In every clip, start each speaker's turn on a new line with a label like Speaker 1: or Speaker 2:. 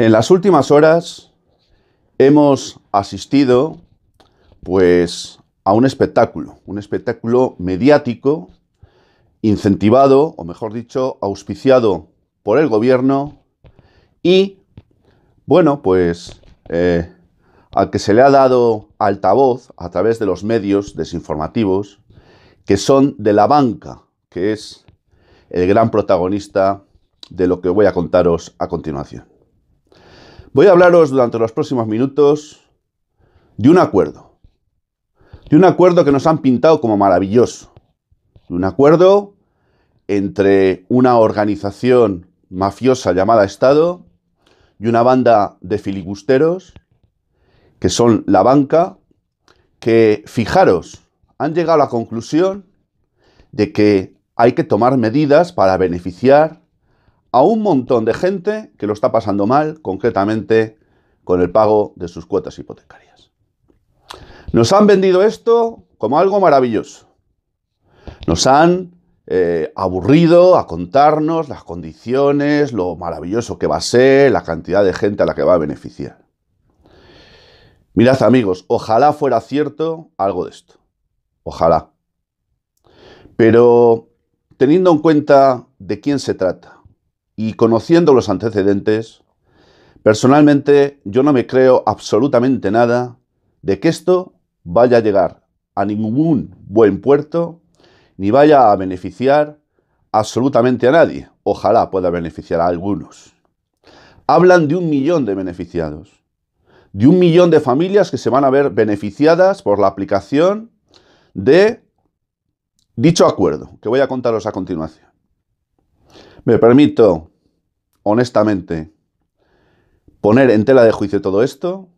Speaker 1: En las últimas horas hemos asistido pues a un espectáculo, un espectáculo mediático incentivado o mejor dicho auspiciado por el gobierno y bueno pues eh, al que se le ha dado altavoz a través de los medios desinformativos que son de la banca que es el gran protagonista de lo que voy a contaros a continuación. Voy a hablaros durante los próximos minutos de un acuerdo. De un acuerdo que nos han pintado como maravilloso. De un acuerdo entre una organización mafiosa llamada Estado y una banda de filibusteros que son la banca, que fijaros, han llegado a la conclusión de que hay que tomar medidas para beneficiar a un montón de gente que lo está pasando mal, concretamente con el pago de sus cuotas hipotecarias. Nos han vendido esto como algo maravilloso. Nos han eh, aburrido a contarnos las condiciones, lo maravilloso que va a ser, la cantidad de gente a la que va a beneficiar. Mirad amigos, ojalá fuera cierto algo de esto. Ojalá. Pero teniendo en cuenta de quién se trata, y conociendo los antecedentes, personalmente yo no me creo absolutamente nada de que esto vaya a llegar a ningún buen puerto ni vaya a beneficiar absolutamente a nadie. Ojalá pueda beneficiar a algunos. Hablan de un millón de beneficiados, de un millón de familias que se van a ver beneficiadas por la aplicación de dicho acuerdo, que voy a contaros a continuación. Me permito honestamente, poner en tela de juicio todo esto,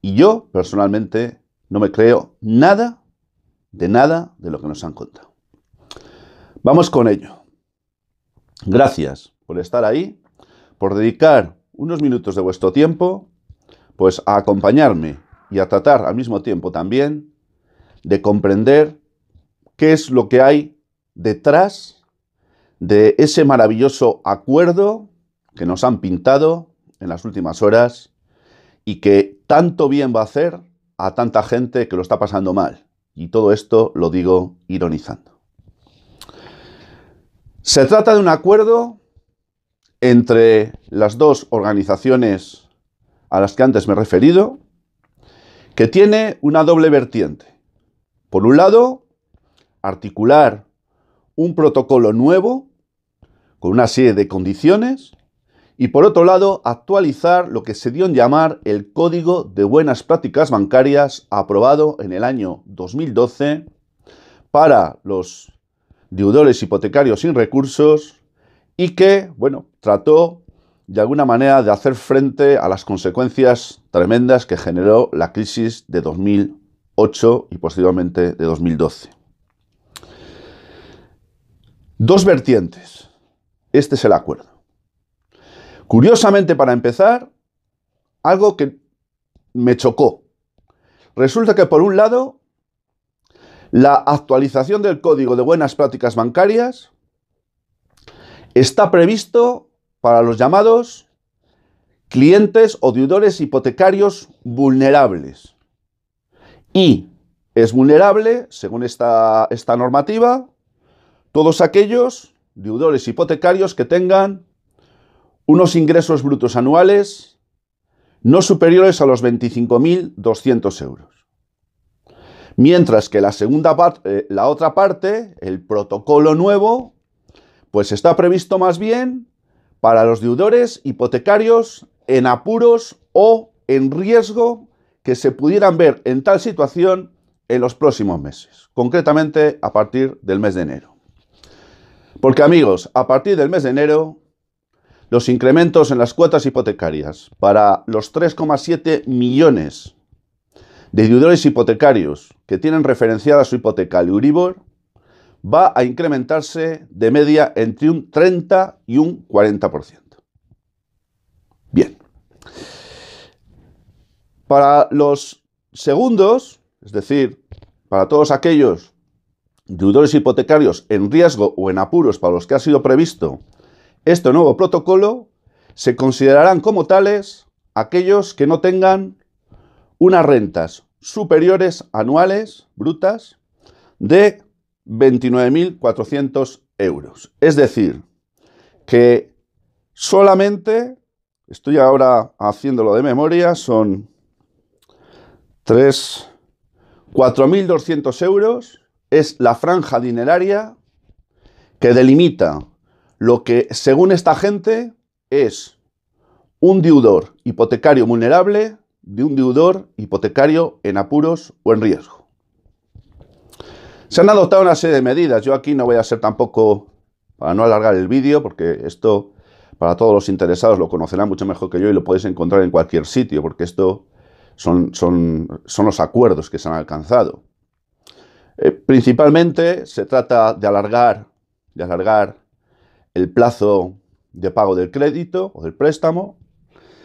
Speaker 1: y yo personalmente no me creo nada de nada de lo que nos han contado. Vamos con ello. Gracias por estar ahí, por dedicar unos minutos de vuestro tiempo, pues a acompañarme y a tratar al mismo tiempo también de comprender qué es lo que hay detrás de ese maravilloso acuerdo que nos han pintado en las últimas horas y que tanto bien va a hacer a tanta gente que lo está pasando mal. Y todo esto lo digo ironizando. Se trata de un acuerdo entre las dos organizaciones a las que antes me he referido, que tiene una doble vertiente. Por un lado, articular un protocolo nuevo con una serie de condiciones y por otro lado, actualizar lo que se dio en llamar el Código de Buenas Prácticas Bancarias aprobado en el año 2012 para los deudores hipotecarios sin recursos y que, bueno, trató de alguna manera de hacer frente a las consecuencias tremendas que generó la crisis de 2008 y posteriormente de 2012. Dos vertientes. Este es el acuerdo. Curiosamente, para empezar, algo que me chocó. Resulta que, por un lado, la actualización del código de buenas prácticas bancarias está previsto para los llamados clientes o deudores hipotecarios vulnerables. Y es vulnerable, según esta, esta normativa, todos aquellos deudores hipotecarios que tengan unos ingresos brutos anuales no superiores a los 25.200 euros. Mientras que la segunda eh, la otra parte, el protocolo nuevo, pues está previsto más bien para los deudores hipotecarios en apuros o en riesgo que se pudieran ver en tal situación en los próximos meses, concretamente a partir del mes de enero. Porque amigos, a partir del mes de enero los incrementos en las cuotas hipotecarias para los 3,7 millones de deudores hipotecarios que tienen referenciada su hipoteca al Euribor va a incrementarse de media entre un 30 y un 40%. Bien. Para los segundos, es decir, para todos aquellos deudores hipotecarios en riesgo o en apuros para los que ha sido previsto este nuevo protocolo, se considerarán como tales aquellos que no tengan unas rentas superiores anuales brutas de 29.400 euros. Es decir, que solamente, estoy ahora haciéndolo de memoria, son 4.200 euros, es la franja dineraria que delimita lo que, según esta gente, es un deudor hipotecario vulnerable de un deudor hipotecario en apuros o en riesgo. Se han adoptado una serie de medidas. Yo aquí no voy a ser tampoco, para no alargar el vídeo, porque esto para todos los interesados lo conocerán mucho mejor que yo y lo podéis encontrar en cualquier sitio, porque esto son, son, son los acuerdos que se han alcanzado. Eh, principalmente se trata de alargar, de alargar el plazo de pago del crédito o del préstamo.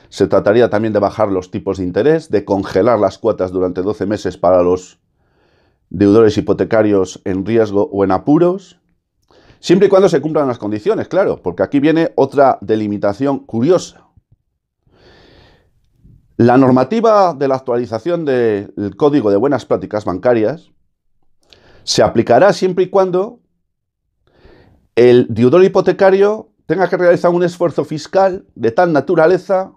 Speaker 1: Se trataría también de bajar los tipos de interés, de congelar las cuotas durante 12 meses para los deudores hipotecarios en riesgo o en apuros, siempre y cuando se cumplan las condiciones, claro, porque aquí viene otra delimitación curiosa. La normativa de la actualización del Código de Buenas Prácticas Bancarias se aplicará siempre y cuando el deudor hipotecario tenga que realizar un esfuerzo fiscal de tal naturaleza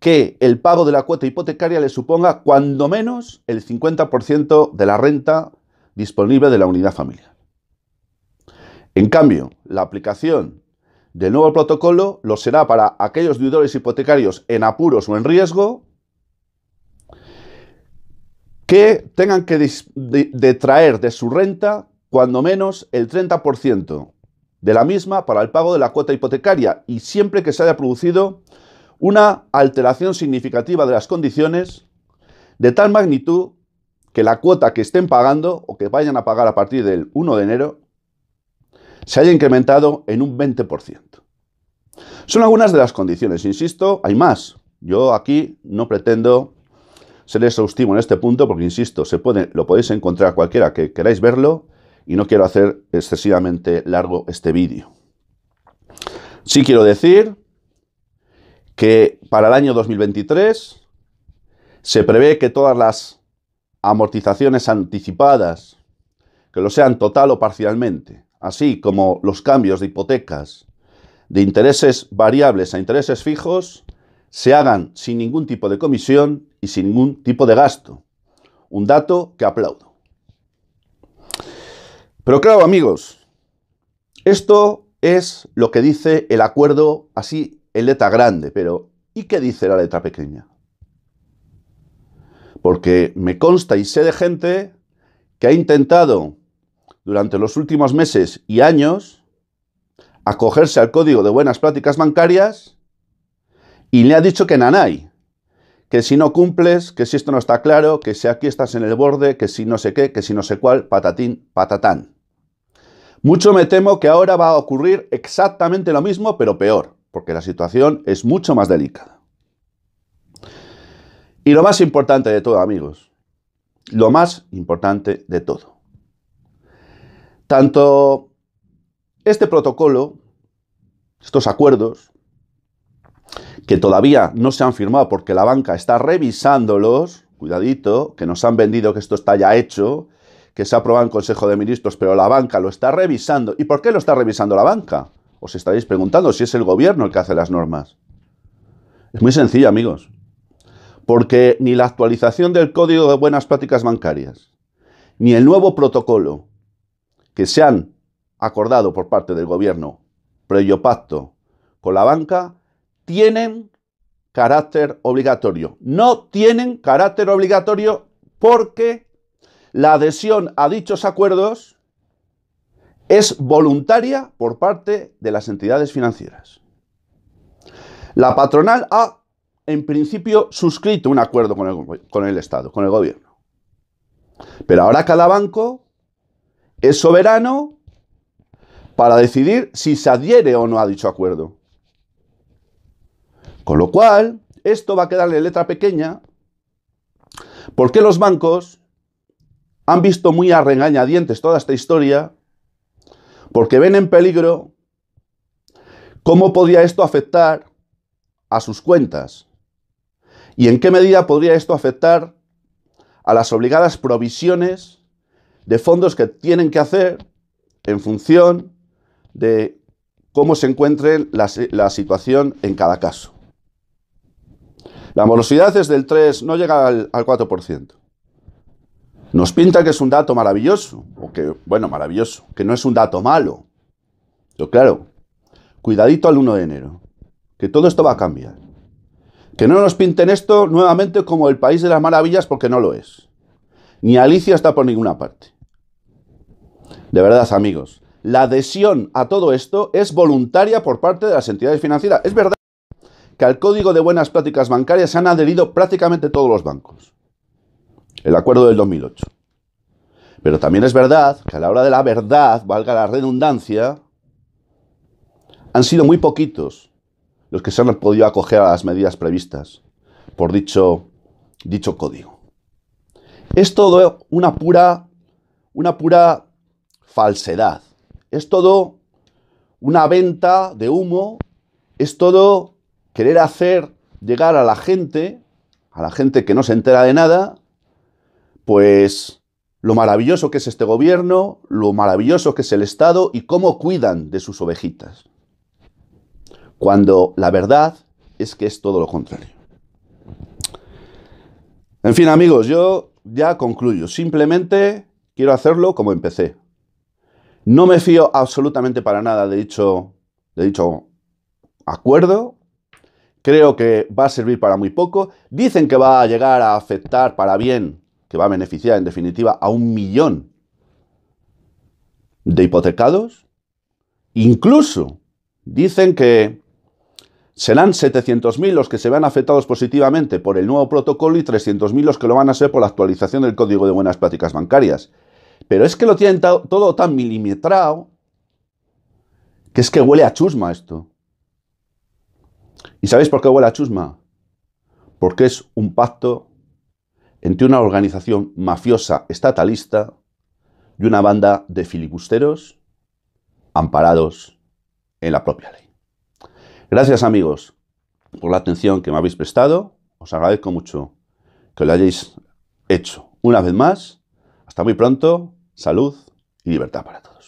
Speaker 1: que el pago de la cuota hipotecaria le suponga cuando menos el 50% de la renta disponible de la unidad familiar. En cambio, la aplicación del nuevo protocolo lo será para aquellos deudores hipotecarios en apuros o en riesgo que tengan que detraer de su renta cuando menos el 30% de la misma para el pago de la cuota hipotecaria y siempre que se haya producido una alteración significativa de las condiciones de tal magnitud que la cuota que estén pagando o que vayan a pagar a partir del 1 de enero se haya incrementado en un 20%. Son algunas de las condiciones, insisto, hay más. Yo aquí no pretendo ser exhaustivo en este punto porque, insisto, se lo podéis encontrar cualquiera que queráis verlo y no quiero hacer excesivamente largo este vídeo. Sí quiero decir que para el año 2023 se prevé que todas las amortizaciones anticipadas, que lo sean total o parcialmente, así como los cambios de hipotecas de intereses variables a intereses fijos, se hagan sin ningún tipo de comisión y sin ningún tipo de gasto. Un dato que aplaudo. Pero claro, amigos, esto es lo que dice el acuerdo así en letra grande, pero ¿y qué dice la letra pequeña? Porque me consta y sé de gente que ha intentado durante los últimos meses y años acogerse al código de buenas prácticas bancarias y le ha dicho que nanay que si no cumples, que si esto no está claro, que si aquí estás en el borde, que si no sé qué, que si no sé cuál, patatín, patatán. Mucho me temo que ahora va a ocurrir exactamente lo mismo, pero peor, porque la situación es mucho más delicada. Y lo más importante de todo, amigos, lo más importante de todo. Tanto este protocolo, estos acuerdos, que todavía no se han firmado porque la banca está revisándolos, cuidadito, que nos han vendido que esto está ya hecho, que se ha aprobado en Consejo de Ministros, pero la banca lo está revisando. ¿Y por qué lo está revisando la banca? Os estaréis preguntando si es el gobierno el que hace las normas. Es muy sencillo, amigos. Porque ni la actualización del Código de Buenas Prácticas Bancarias, ni el nuevo protocolo que se han acordado por parte del gobierno, previo pacto con la banca, tienen carácter obligatorio. No tienen carácter obligatorio porque la adhesión a dichos acuerdos es voluntaria por parte de las entidades financieras. La patronal ha, en principio, suscrito un acuerdo con el, Estado, con el gobierno. Pero ahora cada banco es soberano para decidir si se adhiere o no a dicho acuerdo. Con lo cual, esto va a quedarle letra pequeña porque los bancos han visto muy a toda esta historia porque ven en peligro cómo podría esto afectar a sus cuentas y en qué medida podría esto afectar a las obligadas provisiones de fondos que tienen que hacer en función de cómo se encuentre la situación en cada caso. La morosidad es del 3, no llega al, 4%. Nos pinta que es un dato maravilloso, o que, bueno, maravilloso, que no es un dato malo. Pero claro, cuidadito al 1 de enero, que todo esto va a cambiar. Que no nos pinten esto nuevamente como el país de las maravillas, porque no lo es. Ni Alicia está por ninguna parte. De verdad, amigos, la adhesión a todo esto es voluntaria por parte de las entidades financieras. Es verdad que al Código de Buenas Prácticas Bancarias se han adherido prácticamente todos los bancos. El acuerdo del 2008. Pero también es verdad que a la hora de la verdad, valga la redundancia, han sido muy poquitos los que se han podido acoger a las medidas previstas por dicho, dicho código. Es todo una pura, una pura falsedad. Es todo una venta de humo. Es todo querer hacer llegar a la gente, a la gente que no se entera de nada, pues lo maravilloso que es este gobierno, lo maravilloso que es el Estado y cómo cuidan de sus ovejitas. Cuando la verdad es que es todo lo contrario. En fin, amigos, yo ya concluyo. Simplemente quiero hacerlo como empecé. No me fío absolutamente para nada de dicho, de dicho acuerdo, creo que va a servir para muy poco. Dicen que va a llegar a afectar para bien, que va a beneficiar en definitiva a un millón de hipotecados. Incluso dicen que serán 700.000 los que se vean afectados positivamente por el nuevo protocolo y 300.000 los que lo van a ser por la actualización del Código de Buenas Prácticas Bancarias. Pero es que lo tienen todo tan milimetrado que es que huele a chusma esto. ¿Y sabéis por qué huele a chusma? Porque es un pacto entre una organización mafiosa estatalista y una banda de filibusteros amparados en la propia ley. Gracias amigos por la atención que me habéis prestado. Os agradezco mucho que lo hayáis hecho una vez más. Hasta muy pronto. Salud y libertad para todos.